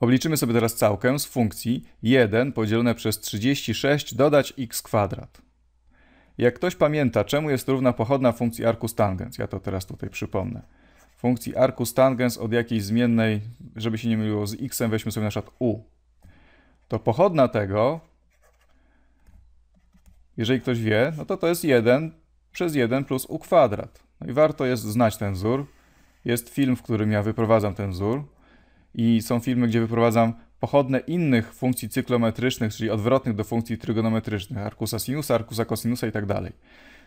Obliczymy sobie teraz całkę z funkcji 1 podzielone przez 36 dodać x kwadrat. Jak ktoś pamięta, czemu jest równa pochodna funkcji arcus tangens, ja to teraz tutaj przypomnę. Funkcji arcus tangens od jakiejś zmiennej, żeby się nie myliło z x, weźmy sobie na przykład u. To pochodna tego, jeżeli ktoś wie, no to to jest 1 przez 1 plus u kwadrat. No i warto jest znać ten wzór. Jest film, w którym ja wyprowadzam ten wzór i są filmy, gdzie wyprowadzam pochodne innych funkcji cyklometrycznych, czyli odwrotnych do funkcji trygonometrycznych, arkusa sinusa, arkusa kosinusa i tak dalej.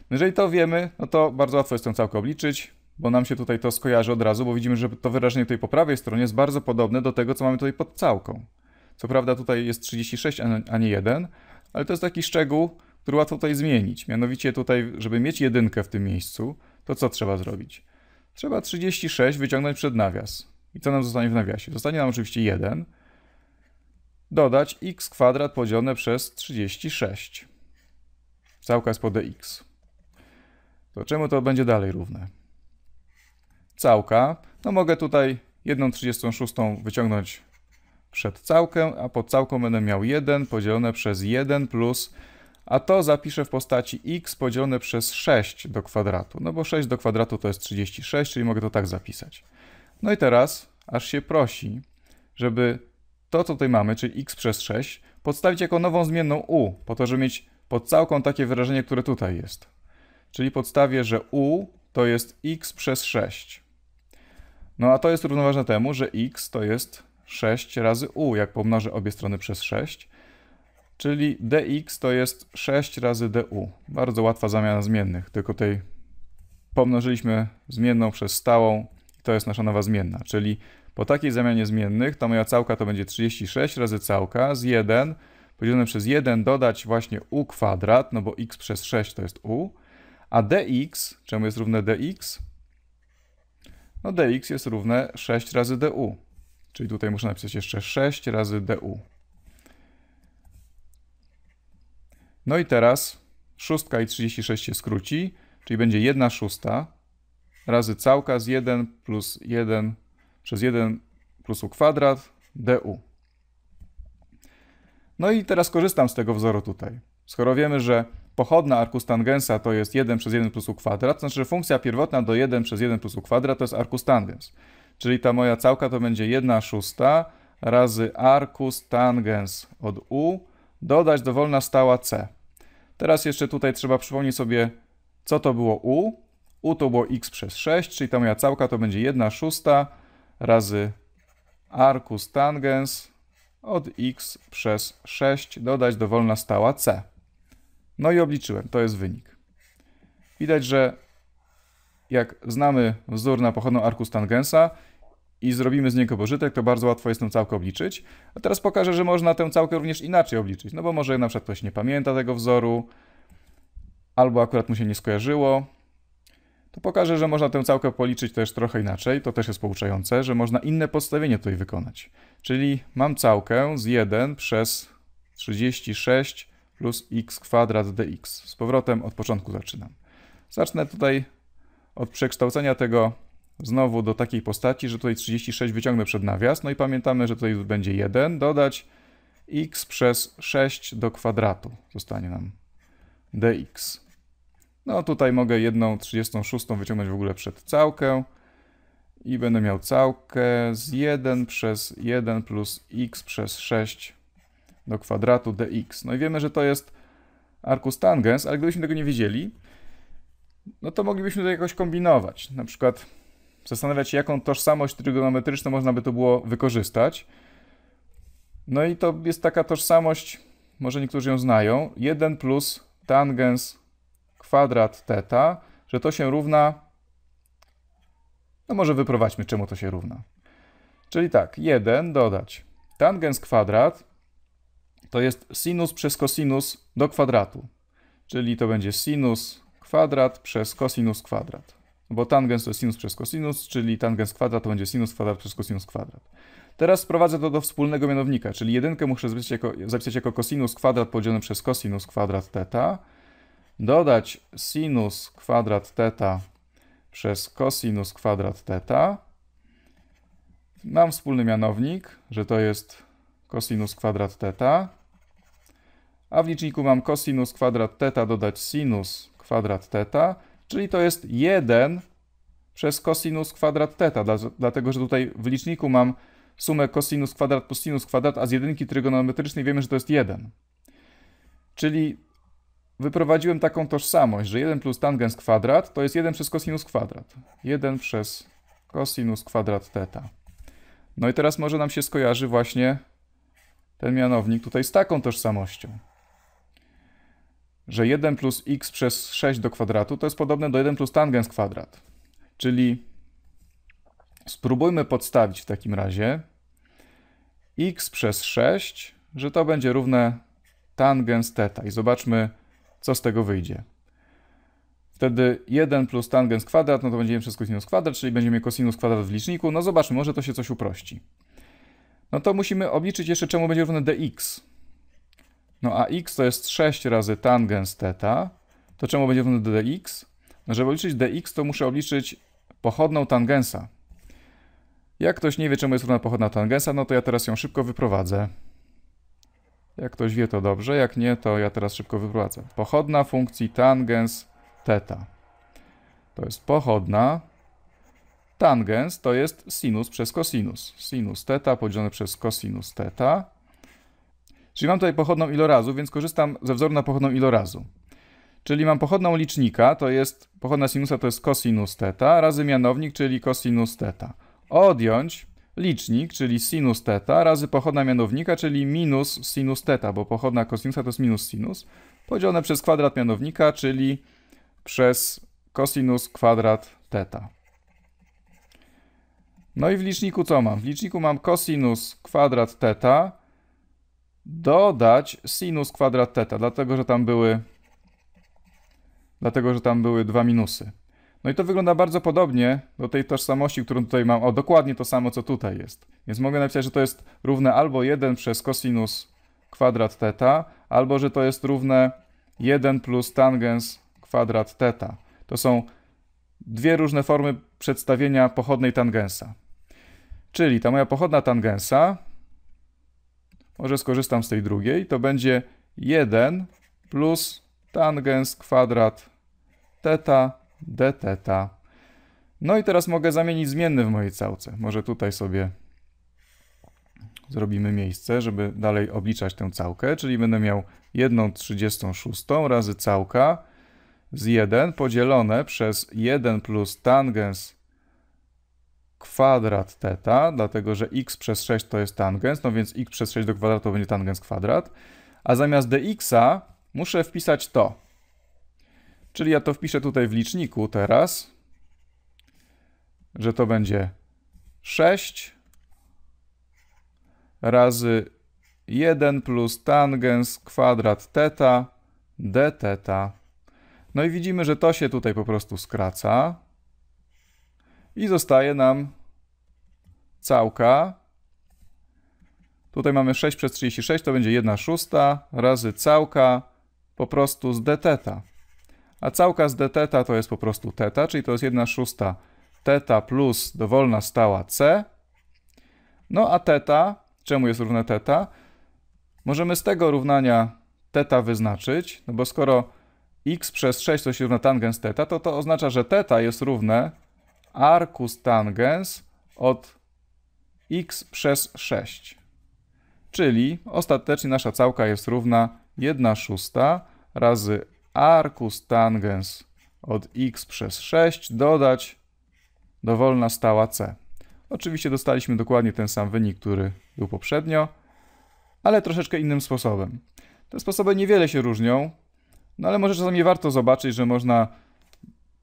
Jeżeli to wiemy, no to bardzo łatwo jest to całkę obliczyć, bo nam się tutaj to skojarzy od razu, bo widzimy, że to wyrażenie tutaj po prawej stronie jest bardzo podobne do tego, co mamy tutaj pod całką. Co prawda tutaj jest 36, a nie 1, ale to jest taki szczegół, który łatwo tutaj zmienić. Mianowicie tutaj, żeby mieć jedynkę w tym miejscu, to co trzeba zrobić? Trzeba 36 wyciągnąć przed nawias. I co nam zostanie w nawiasie? Zostanie nam oczywiście 1. Dodać x kwadrat podzielone przez 36. Całka jest po dx. To czemu to będzie dalej równe? Całka. No mogę tutaj 1,36 wyciągnąć przed całkę, a pod całką będę miał 1 podzielone przez 1 plus, a to zapiszę w postaci x podzielone przez 6 do kwadratu, no bo 6 do kwadratu to jest 36, czyli mogę to tak zapisać. No i teraz aż się prosi, żeby to, co tutaj mamy, czyli x przez 6, podstawić jako nową zmienną u, po to, żeby mieć pod całką takie wyrażenie, które tutaj jest. Czyli podstawię, że u to jest x przez 6. No a to jest równoważne temu, że x to jest 6 razy u, jak pomnożę obie strony przez 6, czyli dx to jest 6 razy du. Bardzo łatwa zamiana zmiennych, tylko tej pomnożyliśmy zmienną przez stałą to jest nasza nowa zmienna, czyli po takiej zamianie zmiennych ta moja całka to będzie 36 razy całka z 1 podzielone przez 1 dodać właśnie u kwadrat, no bo x przez 6 to jest u, a dx, czemu jest równe dx? No dx jest równe 6 razy du, czyli tutaj muszę napisać jeszcze 6 razy du. No i teraz 6 i 36 się skróci, czyli będzie 1 szósta razy całka z 1 plus 1 przez 1 plus u kwadrat du. No i teraz korzystam z tego wzoru tutaj. Skoro wiemy, że pochodna arkus tangensa to jest 1 przez 1 plus u kwadrat, to znaczy, że funkcja pierwotna do 1 przez 1 plus u kwadrat to jest arkus tangens. Czyli ta moja całka to będzie 1 szósta razy arkus tangens od u dodać dowolna stała c. Teraz jeszcze tutaj trzeba przypomnieć sobie, co to było u u to było x przez 6, czyli ta moja całka to będzie 1 szósta razy arcus tangens od x przez 6 dodać dowolna stała c. No i obliczyłem, to jest wynik. Widać, że jak znamy wzór na pochodną arcus tangensa i zrobimy z niego pożytek, to bardzo łatwo jest tę całkę obliczyć. A teraz pokażę, że można tę całkę również inaczej obliczyć, no bo może na przykład ktoś nie pamięta tego wzoru, albo akurat mu się nie skojarzyło, to pokażę, że można tę całkę policzyć też trochę inaczej, to też jest pouczające, że można inne podstawienie tutaj wykonać. Czyli mam całkę z 1 przez 36 plus x kwadrat dx. Z powrotem od początku zaczynam. Zacznę tutaj od przekształcenia tego znowu do takiej postaci, że tutaj 36 wyciągnę przed nawias, no i pamiętamy, że tutaj będzie 1, dodać x przez 6 do kwadratu, zostanie nam dx. No tutaj mogę jedną 36 wyciągnąć w ogóle przed całkę i będę miał całkę z 1 przez 1 plus x przez 6 do kwadratu dx. No i wiemy, że to jest arcus tangens, ale gdybyśmy tego nie wiedzieli, no to moglibyśmy to jakoś kombinować. Na przykład zastanawiać się, jaką tożsamość trygonometryczną można by to było wykorzystać. No i to jest taka tożsamość, może niektórzy ją znają, 1 plus tangens kwadrat teta, że to się równa, no może wyprowadźmy, czemu to się równa. Czyli tak, 1 dodać tangens kwadrat to jest sinus przez kosinus do kwadratu. Czyli to będzie sinus kwadrat przez kosinus kwadrat. Bo tangens to jest sinus przez kosinus, czyli tangens kwadrat to będzie sinus kwadrat przez kosinus kwadrat. Teraz sprowadzę to do wspólnego mianownika, czyli jedynkę muszę zapisać jako, kosinus kwadrat podzielony przez kosinus kwadrat teta dodać sinus kwadrat teta przez cosinus kwadrat teta. Mam wspólny mianownik, że to jest cosinus kwadrat teta, A w liczniku mam cosinus kwadrat teta dodać sinus kwadrat teta, czyli to jest 1 przez cosinus kwadrat teta. dlatego że tutaj w liczniku mam sumę cosinus kwadrat plus sinus kwadrat, a z jedynki trygonometrycznej wiemy, że to jest 1. Czyli wyprowadziłem taką tożsamość, że 1 plus tangens kwadrat to jest 1 przez cosinus kwadrat. 1 przez cosinus kwadrat theta. No i teraz może nam się skojarzy właśnie ten mianownik tutaj z taką tożsamością. Że 1 plus x przez 6 do kwadratu to jest podobne do 1 plus tangens kwadrat. Czyli spróbujmy podstawić w takim razie x przez 6, że to będzie równe tangens theta. I zobaczmy, co z tego wyjdzie. Wtedy 1 plus tangens kwadrat, no to będziemy przez kosinus kwadrat, czyli będziemy kosinus kwadrat w liczniku. No zobaczmy, może to się coś uprości. No to musimy obliczyć jeszcze, czemu będzie równe dx. No a x to jest 6 razy tangens theta. To czemu będzie równe dx? No żeby obliczyć dx, to muszę obliczyć pochodną tangensa. Jak ktoś nie wie, czemu jest równa pochodna tangensa, no to ja teraz ją szybko wyprowadzę. Jak ktoś wie, to dobrze. Jak nie, to ja teraz szybko wyprowadzę. Pochodna funkcji tangens theta. To jest pochodna. Tangens to jest sinus przez kosinus. Sinus theta podzielone przez kosinus theta. Czyli mam tutaj pochodną ilorazu, więc korzystam ze wzoru na pochodną ilorazu. Czyli mam pochodną licznika, to jest pochodna sinusa to jest kosinus theta, razy mianownik, czyli kosinus theta. Odjąć licznik, czyli sinus teta razy pochodna mianownika, czyli minus sinus teta, bo pochodna kosinusa to jest minus sinus, podzielone przez kwadrat mianownika, czyli przez kosinus kwadrat teta. No i w liczniku co mam? W liczniku mam kosinus kwadrat teta dodać sinus kwadrat teta, dlatego że tam były dlatego że tam były dwa minusy. No i to wygląda bardzo podobnie do tej tożsamości, którą tutaj mam. O, dokładnie to samo, co tutaj jest. Więc mogę napisać, że to jest równe albo 1 przez kosinus kwadrat teta, albo że to jest równe 1 plus tangens kwadrat teta. To są dwie różne formy przedstawienia pochodnej tangensa. Czyli ta moja pochodna tangensa, może skorzystam z tej drugiej, to będzie 1 plus tangens kwadrat teta dθ. No i teraz mogę zamienić zmienny w mojej całce. Może tutaj sobie zrobimy miejsce, żeby dalej obliczać tę całkę, czyli będę miał 1 36 razy całka z 1 podzielone przez 1 plus tangens kwadrat teta, dlatego że x przez 6 to jest tangens, no więc x przez 6 do kwadratu będzie tangens kwadrat, a zamiast dx'a muszę wpisać to. Czyli ja to wpiszę tutaj w liczniku teraz, że to będzie 6 razy 1 plus tangens kwadrat teta d teta. No i widzimy, że to się tutaj po prostu skraca i zostaje nam całka. Tutaj mamy 6 przez 36, to będzie 1 szósta razy całka po prostu z d teta a całka z d to jest po prostu teta, czyli to jest 1 szósta teta plus dowolna stała c. No a teta, czemu jest równe teta? Możemy z tego równania teta wyznaczyć, no bo skoro x przez 6 to się równa tangens teta, to to oznacza, że teta jest równe arcus tangens od x przez 6. Czyli ostatecznie nasza całka jest równa 1 szósta razy arcus tangens od x przez 6 dodać dowolna stała c. Oczywiście dostaliśmy dokładnie ten sam wynik, który był poprzednio, ale troszeczkę innym sposobem. Te sposoby niewiele się różnią, no ale może czasami warto zobaczyć, że można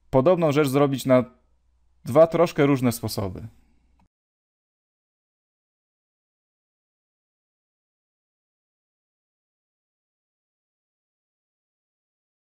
podobną rzecz zrobić na dwa troszkę różne sposoby.